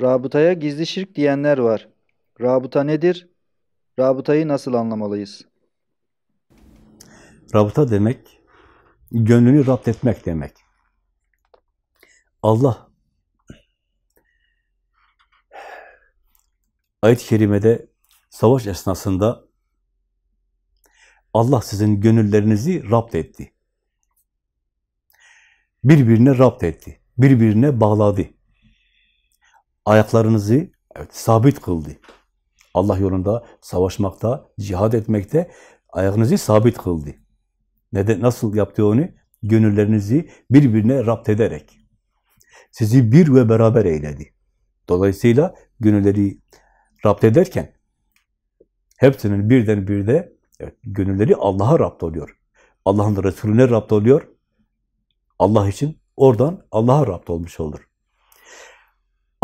Rabıtaya gizli şirk diyenler var. Rabıta nedir? Rabıtayı nasıl anlamalıyız? Rabıta demek, gönlünü rapt etmek demek. Allah ayet-i kerimede savaş esnasında Allah sizin gönüllerinizi rapt etti. Birbirine rapt etti. Birbirine bağladı ayaklarınızı evet, sabit kıldı. Allah yolunda savaşmakta, cihad etmekte ayakınızı sabit kıldı. Neden, nasıl yaptı onu? Gönüllerinizi birbirine rapt ederek. Sizi bir ve beraber eyledi. Dolayısıyla gönülleri rapt ederken hepsinin birden birde evet, gönülleri Allah'a rapt oluyor. Allah'ın Resulüne rapt oluyor. Allah için oradan Allah'a rapt olmuş olur.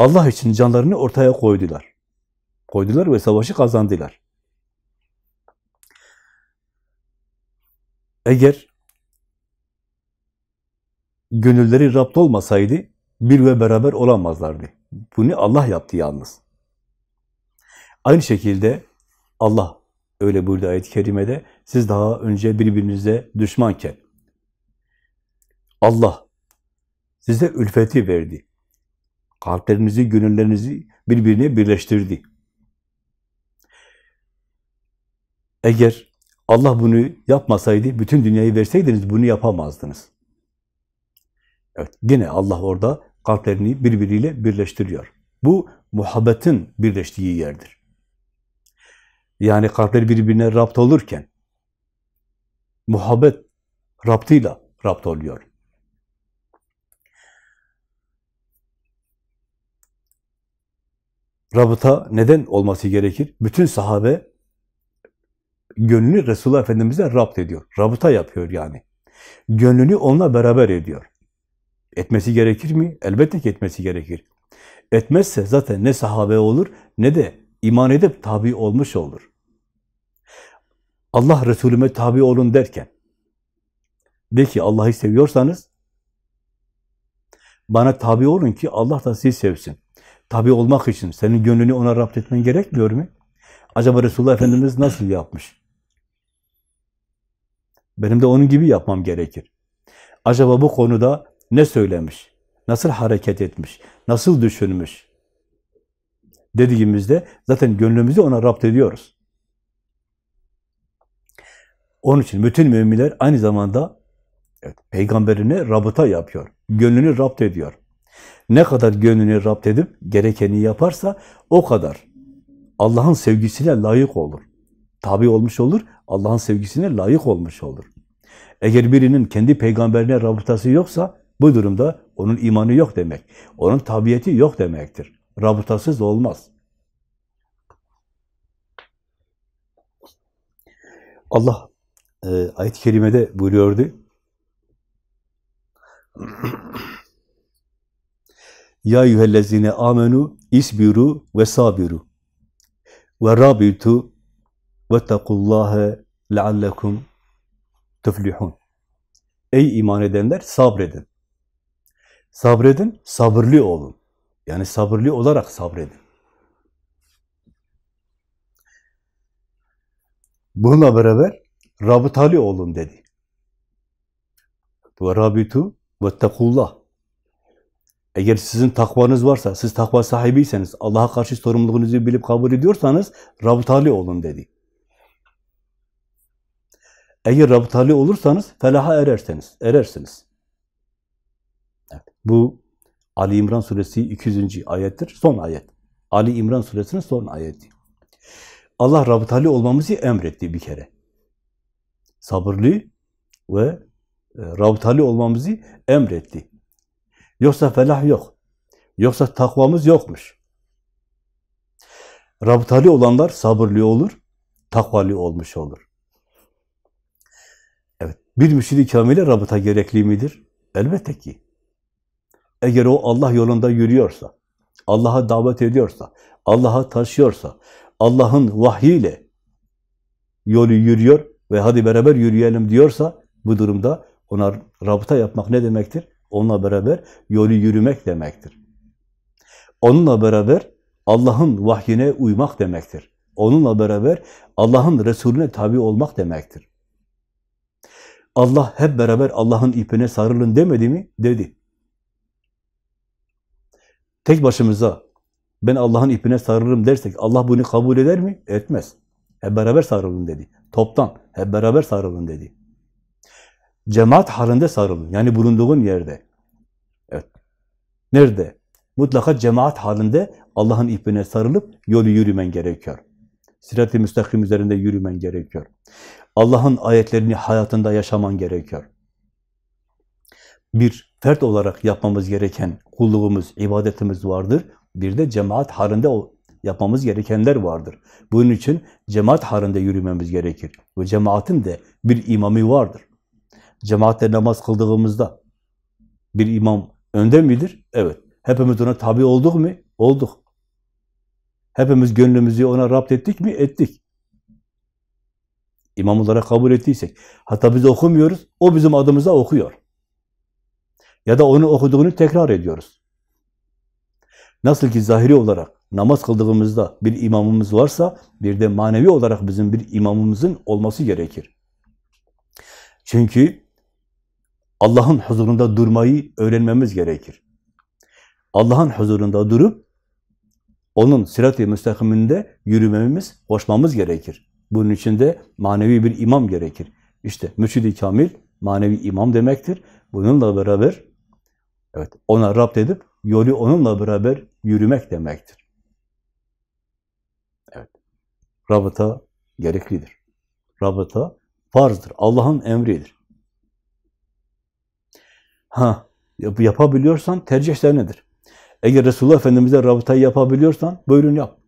Allah için canlarını ortaya koydular. Koydular ve savaşı kazandılar. Eğer gönülleri rapt olmasaydı bir ve beraber olamazlardı. Bunu Allah yaptı yalnız. Aynı şekilde Allah öyle buyurdu ayet-i kerimede siz daha önce birbirinize düşmanken Allah size ülfeti verdi. Kalplerinizi, gönüllerinizi birbirine birleştirdi. Eğer Allah bunu yapmasaydı, bütün dünyayı verseydiniz bunu yapamazdınız. Evet, yine Allah orada kalplerini birbiriyle birleştiriyor. Bu muhabbetin birleştiği yerdir. Yani kalpler birbirine rapt olurken muhabbet raptıyla rapt oluyor. rabıta neden olması gerekir? Bütün sahabe gönlünü Resulullah Efendimiz'e rapt ediyor. Rabıta yapıyor yani. Gönlünü onunla beraber ediyor. Etmesi gerekir mi? Elbette ki etmesi gerekir. Etmezse zaten ne sahabe olur ne de iman edip tabi olmuş olur. Allah Resulüme tabi olun derken de ki Allah'ı seviyorsanız bana tabi olun ki Allah da sizi sevsin tabi olmak için senin gönlünü ona rapt etmen gerekmiyor mu? Acaba Resulullah Efendimiz nasıl yapmış? Benim de onun gibi yapmam gerekir. Acaba bu konuda ne söylemiş? Nasıl hareket etmiş? Nasıl düşünmüş? Dediğimizde zaten gönlümüzü ona rapt ediyoruz. Onun için bütün müminler aynı zamanda evet, peygamberine rabıta yapıyor. Gönlünü rapt ediyor. Ne kadar gönlünü rapt edip gerekeni yaparsa o kadar Allah'ın sevgisine layık olur. Tabi olmuş olur, Allah'ın sevgisine layık olmuş olur. Eğer birinin kendi peygamberine rabıtası yoksa bu durumda onun imanı yok demek. Onun tabiyeti yok demektir. Rabıtasız olmaz. Allah e, ayet-i kerimede buyuruyordu. Ya yühellezine amenu isbiru ve sabiru ve rabitu ve takullâhe leallekum tuflihun. Ey iman edenler sabredin. Sabredin, sabırlı olun. Yani sabırlı olarak sabredin. Bununla beraber rabıtali olun dedi. Ve rabitu ve tekullah. Eğer sizin takvanız varsa, siz takva sahibiyseniz, Allah'a karşı sorumluluğunuzu bilip kabul ediyorsanız, rabıtali olun dedi. Eğer rabıtali olursanız, felaha erersiniz, erersiniz. bu Ali İmran suresi 200. ayettir, son ayet. Ali İmran suresinin son ayeti. Allah rabıtali olmamızı emretti bir kere. Sabırlı ve e, rabıtali olmamızı emretti. Yoksa felah yok. Yoksa takvamız yokmuş. Rabıtali olanlar sabırlı olur, takvali olmuş olur. Evet, bir müşid-i kamile rabıta gerekli midir? Elbette ki. Eğer o Allah yolunda yürüyorsa, Allah'a davet ediyorsa, Allah'a taşıyorsa, Allah'ın vahyiyle yolu yürüyor ve hadi beraber yürüyelim diyorsa, bu durumda ona rabıta yapmak ne demektir? Onunla beraber yolu yürümek demektir. Onunla beraber Allah'ın vahyine uymak demektir. Onunla beraber Allah'ın Resulüne tabi olmak demektir. Allah hep beraber Allah'ın ipine sarılın demedi mi? Dedi. Tek başımıza ben Allah'ın ipine sarılırım dersek Allah bunu kabul eder mi? Etmez. Hep beraber sarılın dedi. Toptan hep beraber sarılın dedi. Cemaat halinde sarılın. Yani bulunduğun yerde. Evet. Nerede? Mutlaka cemaat halinde Allah'ın ipine sarılıp yolu yürümen gerekiyor. Sirat-i müstakim üzerinde yürümen gerekiyor. Allah'ın ayetlerini hayatında yaşaman gerekiyor. Bir fert olarak yapmamız gereken kulluğumuz, ibadetimiz vardır. Bir de cemaat halinde yapmamız gerekenler vardır. Bunun için cemaat halinde yürümemiz gerekir. Ve cemaatin de bir imamı vardır. Cemaatle namaz kıldığımızda bir imam önde midir? Evet. Hepimiz ona tabi olduk mu? Olduk. Hepimiz gönlümüzü ona rapt ettik mi? Ettik. İmam olarak kabul ettiysek. Hatta biz okumuyoruz, o bizim adımıza okuyor. Ya da onun okuduğunu tekrar ediyoruz. Nasıl ki zahiri olarak namaz kıldığımızda bir imamımız varsa, bir de manevi olarak bizim bir imamımızın olması gerekir. Çünkü Allah'ın huzurunda durmayı öğrenmemiz gerekir. Allah'ın huzurunda durup onun sirat-i müstakiminde yürümemiz, koşmamız gerekir. Bunun için de manevi bir imam gerekir. İşte mürşid-i kamil manevi imam demektir. Bununla beraber evet ona rab edip yolu onunla beraber yürümek demektir. Evet. Rabıta gereklidir. Rabıta farzdır. Allah'ın emridir. Ha, yap yapabiliyorsan tercihler nedir? Eğer Resulullah Efendimiz'e rabıtayı yapabiliyorsan buyurun yap.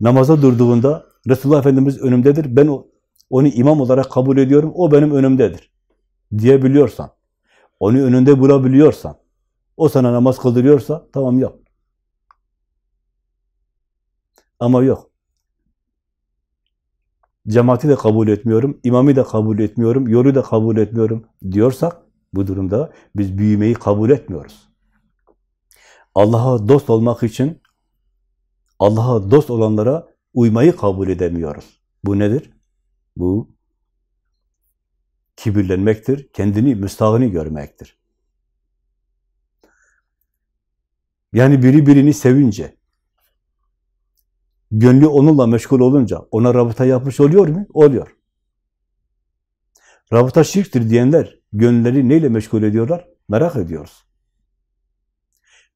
Namaza durduğunda Resulullah Efendimiz önümdedir, ben onu imam olarak kabul ediyorum, o benim önümdedir diyebiliyorsan, onu önünde bulabiliyorsan, o sana namaz kıldırıyorsa tamam yap. Ama yok, cemaati de kabul etmiyorum, imamı da kabul etmiyorum, yolu da kabul etmiyorum diyorsak bu durumda biz büyümeyi kabul etmiyoruz. Allah'a dost olmak için Allah'a dost olanlara uymayı kabul edemiyoruz. Bu nedir? Bu kibirlenmektir, kendini müstahını görmektir. Yani biri birini sevince, Gönlü onunla meşgul olunca ona rabıta yapmış oluyor mu? Oluyor. Rabıta şirktir diyenler gönülleri neyle meşgul ediyorlar? Merak ediyoruz.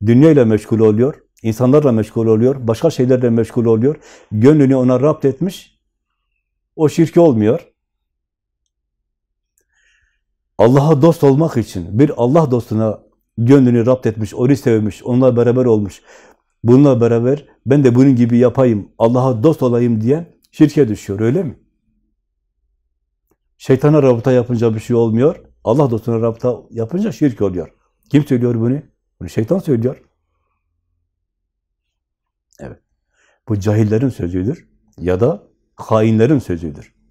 Dünyayla meşgul oluyor, insanlarla meşgul oluyor, başka şeylerle meşgul oluyor. Gönlünü ona rapt etmiş, o şirki olmuyor. Allah'a dost olmak için bir Allah dostuna gönlünü rapt etmiş, onu sevmiş, onunla beraber olmuş, Bununla beraber ben de bunun gibi yapayım, Allah'a dost olayım diyen şirke düşüyor, öyle mi? Şeytana rabıta yapınca bir şey olmuyor, Allah dostuna rabıta yapınca şirk oluyor. Kim söylüyor bunu? Bunu şeytan söylüyor. Evet. Bu cahillerin sözüdür ya da hainlerin sözüdür.